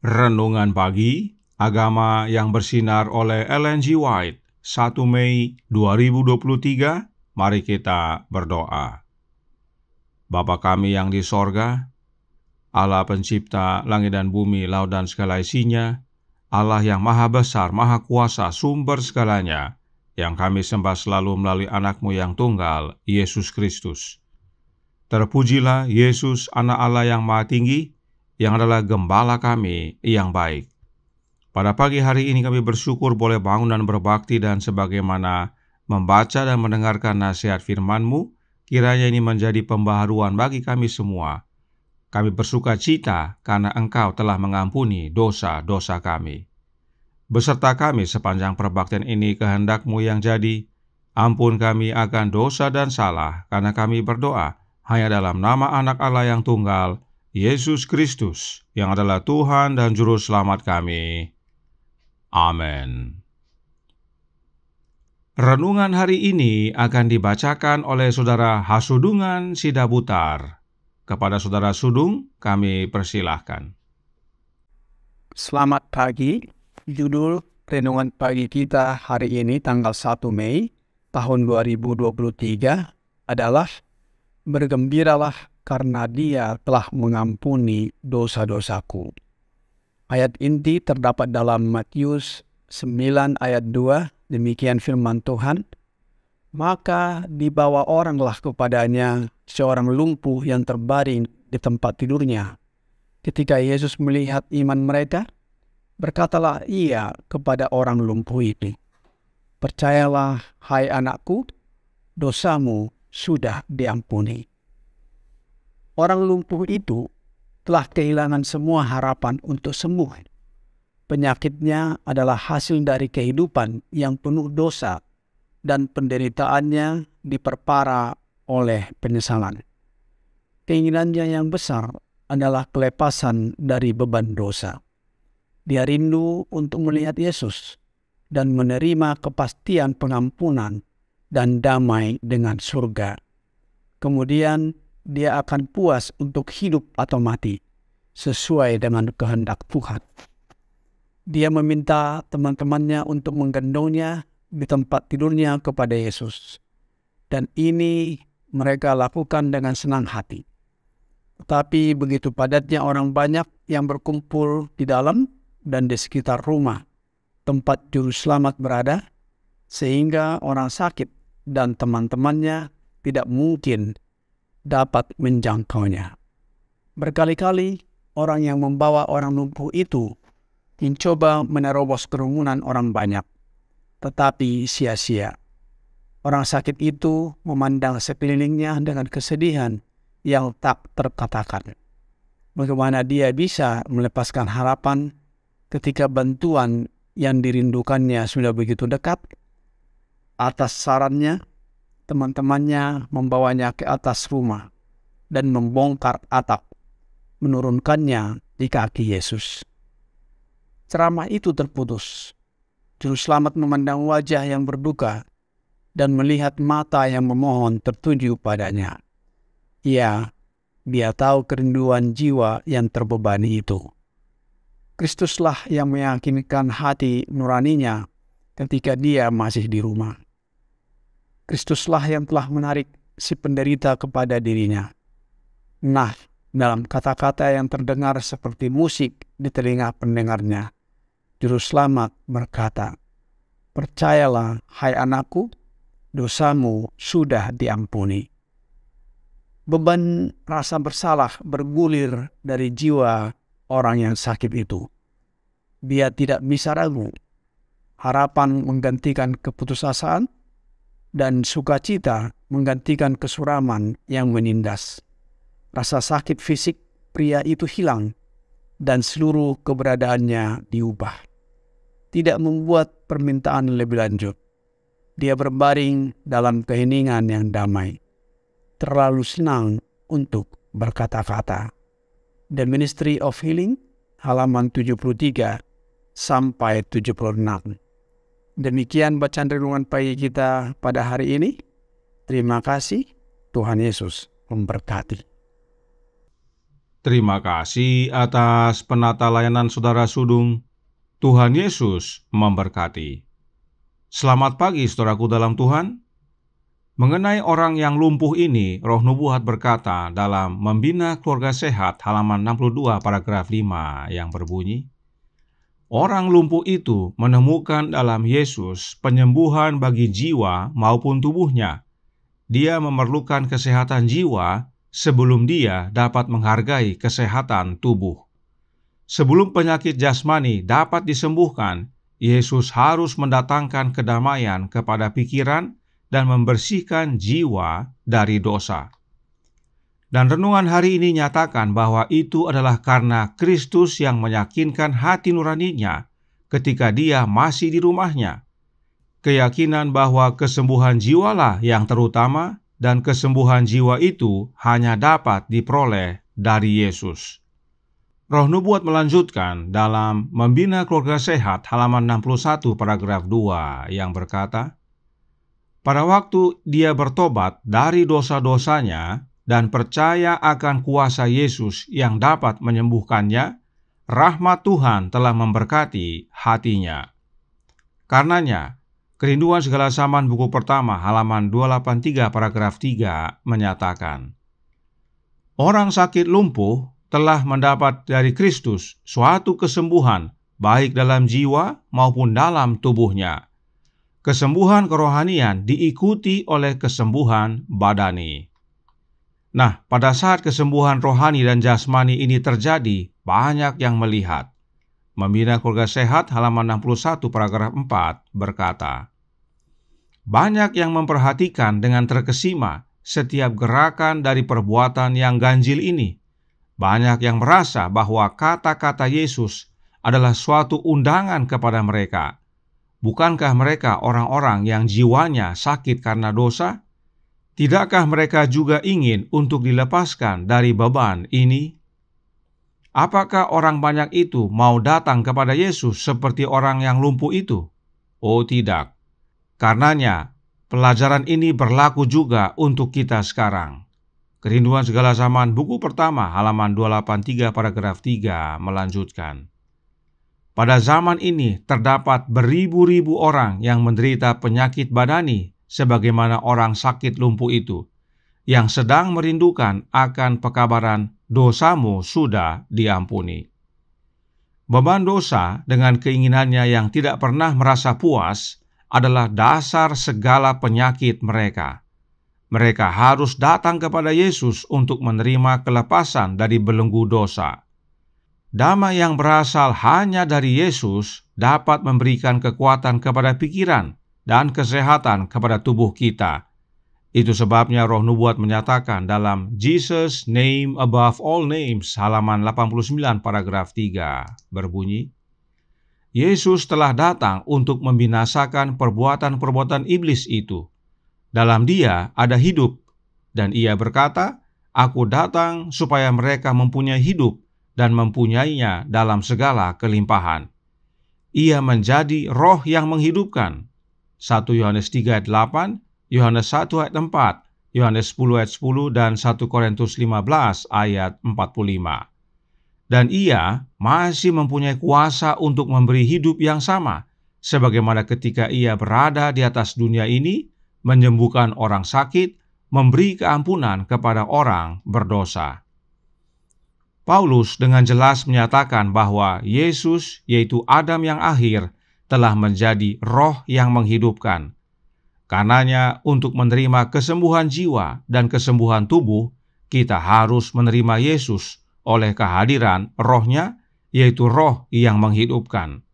Renungan Pagi Agama yang bersinar oleh L.N.G. White 1 Mei 2023 Mari kita berdoa Bapa kami yang di sorga Allah pencipta langit dan bumi, laut dan segala isinya Allah yang maha besar, maha kuasa, sumber segalanya yang kami sembah selalu melalui anakmu yang tunggal, Yesus Kristus. Terpujilah Yesus, anak Allah yang maha tinggi, yang adalah gembala kami yang baik. Pada pagi hari ini kami bersyukur boleh bangun dan berbakti dan sebagaimana membaca dan mendengarkan nasihat firman-Mu, kiranya ini menjadi pembaharuan bagi kami semua. Kami bersuka cita karena Engkau telah mengampuni dosa-dosa kami. Beserta kami sepanjang perbaktian ini kehendak-Mu yang jadi, ampun kami akan dosa dan salah, karena kami berdoa hanya dalam nama anak Allah yang tunggal, Yesus Kristus, yang adalah Tuhan dan Juru Selamat kami. Amin. Renungan hari ini akan dibacakan oleh Saudara Hasudungan Sidabutar. Kepada Saudara Sudung, kami persilahkan. Selamat pagi. Judul renungan pagi kita hari ini tanggal 1 Mei tahun 2023 adalah Bergembiralah karena dia telah mengampuni dosa-dosaku. Ayat inti terdapat dalam Matius 9 ayat 2, demikian firman Tuhan. Maka dibawa oranglah kepadanya seorang lumpuh yang terbaring di tempat tidurnya. Ketika Yesus melihat iman mereka, berkatalah ia kepada orang lumpuh itu, Percayalah, hai anakku, dosamu sudah diampuni. Orang lumpuh itu telah kehilangan semua harapan untuk sembuh. Penyakitnya adalah hasil dari kehidupan yang penuh dosa dan penderitaannya diperparah oleh penyesalan. Keinginannya yang besar adalah kelepasan dari beban dosa. Dia rindu untuk melihat Yesus dan menerima kepastian pengampunan dan damai dengan surga. Kemudian dia akan puas untuk hidup atau mati sesuai dengan kehendak Tuhan. Dia meminta teman-temannya untuk menggendongnya di tempat tidurnya kepada Yesus. Dan ini mereka lakukan dengan senang hati. Tetapi begitu padatnya orang banyak yang berkumpul di dalam dan di sekitar rumah tempat juru selamat berada, sehingga orang sakit dan teman-temannya tidak mungkin dapat menjangkaunya. Berkali-kali orang yang membawa orang lumpuh itu mencoba menerobos kerumunan orang banyak, tetapi sia-sia. Orang sakit itu memandang sekelilingnya dengan kesedihan yang tak terkatakan. Bagaimana dia bisa melepaskan harapan ketika bantuan yang dirindukannya sudah begitu dekat? Atas sarannya, teman-temannya membawanya ke atas rumah dan membongkar atap, menurunkannya di kaki Yesus. Ceramah itu terputus. Juru selamat memandang wajah yang berduka dan melihat mata yang memohon tertuju padanya. Ya, dia tahu kerinduan jiwa yang terbebani itu. Kristuslah yang meyakinkan hati nuraninya ketika dia masih di rumah. Kristuslah yang telah menarik si penderita kepada dirinya. Nah, dalam kata-kata yang terdengar seperti musik di telinga pendengarnya, Juru Selamat berkata, Percayalah, hai anakku, dosamu sudah diampuni. Beban rasa bersalah bergulir dari jiwa orang yang sakit itu. Dia tidak bisa ragu. Harapan menggantikan keputusasaan dan sukacita menggantikan kesuraman yang menindas. Rasa sakit fisik pria itu hilang dan seluruh keberadaannya diubah. Tidak membuat permintaan lebih lanjut. Dia berbaring dalam keheningan yang damai. Terlalu senang untuk berkata-kata. The Ministry of Healing halaman 73 sampai 76. Demikian bacaan renungan pagi kita pada hari ini. Terima kasih. Tuhan Yesus memberkati. Terima kasih atas penata layanan Saudara Sudung. Tuhan Yesus memberkati. Selamat pagi saudaraku dalam Tuhan. Mengenai orang yang lumpuh ini, roh nubuhat berkata dalam Membina Keluarga Sehat halaman 62 paragraf 5 yang berbunyi, Orang lumpuh itu menemukan dalam Yesus penyembuhan bagi jiwa maupun tubuhnya. Dia memerlukan kesehatan jiwa sebelum dia dapat menghargai kesehatan tubuh. Sebelum penyakit jasmani dapat disembuhkan, Yesus harus mendatangkan kedamaian kepada pikiran dan membersihkan jiwa dari dosa. Dan renungan hari ini nyatakan bahwa itu adalah karena Kristus yang meyakinkan hati nuraninya ketika dia masih di rumahnya. Keyakinan bahwa kesembuhan jiwalah yang terutama dan kesembuhan jiwa itu hanya dapat diperoleh dari Yesus. Roh Nubuat melanjutkan dalam Membina Keluarga Sehat halaman 61 paragraf 2 yang berkata, Pada waktu dia bertobat dari dosa-dosanya, dan percaya akan kuasa Yesus yang dapat menyembuhkannya, rahmat Tuhan telah memberkati hatinya. Karenanya, Kerinduan segala zaman buku pertama halaman 283 paragraf 3 menyatakan Orang sakit lumpuh telah mendapat dari Kristus suatu kesembuhan baik dalam jiwa maupun dalam tubuhnya. Kesembuhan kerohanian diikuti oleh kesembuhan badani. Nah, pada saat kesembuhan rohani dan jasmani ini terjadi, banyak yang melihat. Membina keluarga sehat halaman 61 paragraf 4 berkata, Banyak yang memperhatikan dengan terkesima setiap gerakan dari perbuatan yang ganjil ini. Banyak yang merasa bahwa kata-kata Yesus adalah suatu undangan kepada mereka. Bukankah mereka orang-orang yang jiwanya sakit karena dosa? Tidakkah mereka juga ingin untuk dilepaskan dari beban ini? Apakah orang banyak itu mau datang kepada Yesus seperti orang yang lumpuh itu? Oh, tidak. Karenanya, pelajaran ini berlaku juga untuk kita sekarang. Kerinduan segala zaman buku pertama halaman 283 paragraf 3 melanjutkan. Pada zaman ini terdapat beribu-ribu orang yang menderita penyakit badani sebagaimana orang sakit lumpuh itu, yang sedang merindukan akan pekabaran dosamu sudah diampuni. Beban dosa dengan keinginannya yang tidak pernah merasa puas adalah dasar segala penyakit mereka. Mereka harus datang kepada Yesus untuk menerima kelepasan dari belenggu dosa. Damai yang berasal hanya dari Yesus dapat memberikan kekuatan kepada pikiran, dan kesehatan kepada tubuh kita. Itu sebabnya roh nubuat menyatakan dalam Jesus Name Above All Names halaman 89 paragraf 3 berbunyi Yesus telah datang untuk membinasakan perbuatan-perbuatan iblis itu. Dalam dia ada hidup dan ia berkata, Aku datang supaya mereka mempunyai hidup dan mempunyainya dalam segala kelimpahan. Ia menjadi roh yang menghidupkan, 1 Yohanes 3 ayat 8, Yohanes 1 ayat 4, Yohanes 10 ayat 10, dan 1 Korintus 15 ayat 45. Dan ia masih mempunyai kuasa untuk memberi hidup yang sama, sebagaimana ketika ia berada di atas dunia ini, menyembuhkan orang sakit, memberi keampunan kepada orang berdosa. Paulus dengan jelas menyatakan bahwa Yesus, yaitu Adam yang akhir, telah menjadi roh yang menghidupkan. Karenanya, untuk menerima kesembuhan jiwa dan kesembuhan tubuh, kita harus menerima Yesus oleh kehadiran rohnya, yaitu roh yang menghidupkan.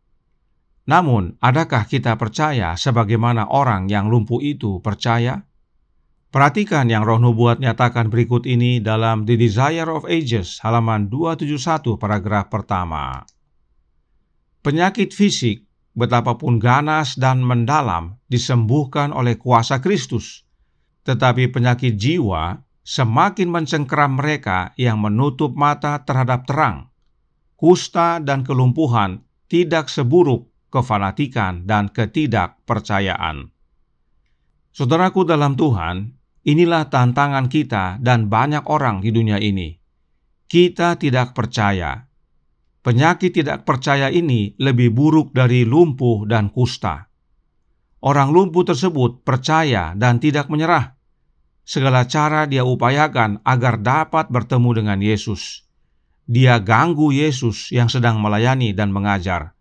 Namun, adakah kita percaya sebagaimana orang yang lumpuh itu percaya? Perhatikan yang roh nubuat nyatakan berikut ini dalam The Desire of Ages halaman 271 paragraf pertama. Penyakit fisik betapapun ganas dan mendalam, disembuhkan oleh kuasa Kristus. Tetapi penyakit jiwa semakin mencengkeram mereka yang menutup mata terhadap terang. Kusta dan kelumpuhan tidak seburuk kefanatikan dan ketidakpercayaan. Saudaraku dalam Tuhan, inilah tantangan kita dan banyak orang di dunia ini. Kita tidak percaya Penyakit tidak percaya ini lebih buruk dari lumpuh dan kusta. Orang lumpuh tersebut percaya dan tidak menyerah. Segala cara dia upayakan agar dapat bertemu dengan Yesus. Dia ganggu Yesus yang sedang melayani dan mengajar,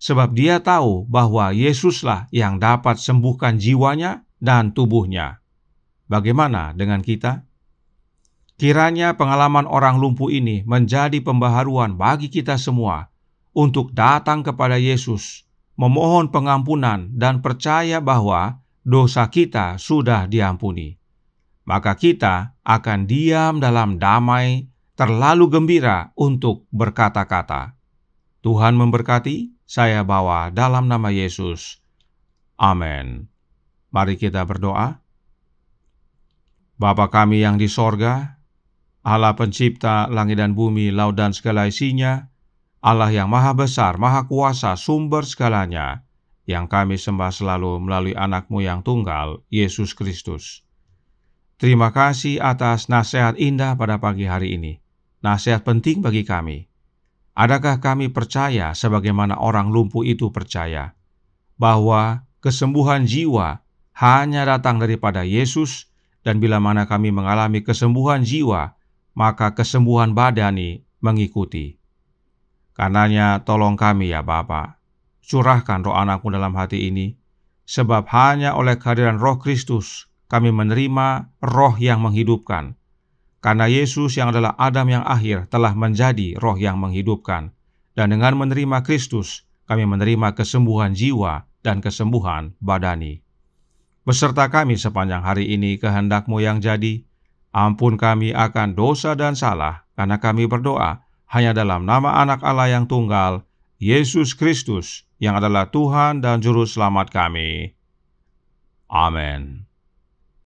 sebab dia tahu bahwa Yesuslah yang dapat sembuhkan jiwanya dan tubuhnya. Bagaimana dengan kita? Kiranya pengalaman orang lumpuh ini menjadi pembaharuan bagi kita semua untuk datang kepada Yesus, memohon pengampunan, dan percaya bahwa dosa kita sudah diampuni. Maka kita akan diam dalam damai, terlalu gembira untuk berkata-kata. Tuhan memberkati, saya bawa dalam nama Yesus. Amin. Mari kita berdoa. Bapa kami yang di sorga, Allah pencipta langit dan bumi, laut dan segala isinya, Allah yang maha besar, maha kuasa, sumber segalanya, yang kami sembah selalu melalui anakmu yang tunggal, Yesus Kristus. Terima kasih atas nasihat indah pada pagi hari ini. Nasihat penting bagi kami. Adakah kami percaya sebagaimana orang lumpuh itu percaya? Bahwa kesembuhan jiwa hanya datang daripada Yesus dan bila mana kami mengalami kesembuhan jiwa, maka kesembuhan badani mengikuti. Karenanya tolong kami ya Bapa, curahkan roh anakku dalam hati ini, sebab hanya oleh kehadiran roh Kristus kami menerima roh yang menghidupkan. Karena Yesus yang adalah Adam yang akhir telah menjadi roh yang menghidupkan. Dan dengan menerima Kristus, kami menerima kesembuhan jiwa dan kesembuhan badani. Beserta kami sepanjang hari ini kehendakmu yang jadi, Ampun kami akan dosa dan salah, karena kami berdoa hanya dalam nama anak Allah yang tunggal, Yesus Kristus, yang adalah Tuhan dan Juru Selamat kami. Amin.